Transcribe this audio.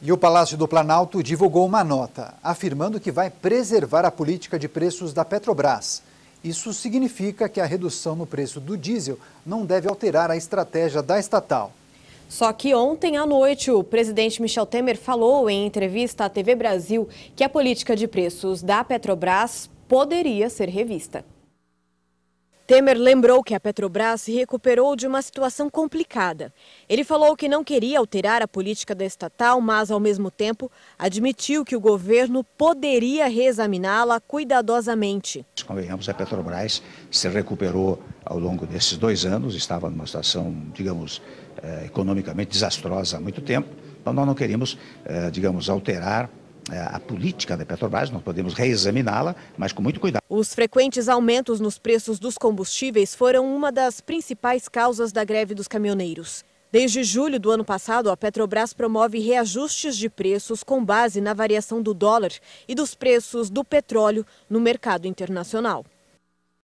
E o Palácio do Planalto divulgou uma nota afirmando que vai preservar a política de preços da Petrobras. Isso significa que a redução no preço do diesel não deve alterar a estratégia da estatal. Só que ontem à noite, o presidente Michel Temer falou em entrevista à TV Brasil que a política de preços da Petrobras poderia ser revista. Temer lembrou que a Petrobras se recuperou de uma situação complicada. Ele falou que não queria alterar a política da estatal, mas, ao mesmo tempo, admitiu que o governo poderia reexaminá-la cuidadosamente. Convenhamos, a Petrobras se recuperou ao longo desses dois anos, estava numa situação, digamos, eh, economicamente desastrosa há muito tempo. Então, nós não queríamos, eh, digamos, alterar é, a política da Petrobras, nós podemos reexaminá-la, mas com muito cuidado. Os frequentes aumentos nos preços dos combustíveis foram uma das principais causas da greve dos caminhoneiros. Desde julho do ano passado, a Petrobras promove reajustes de preços com base na variação do dólar e dos preços do petróleo no mercado internacional.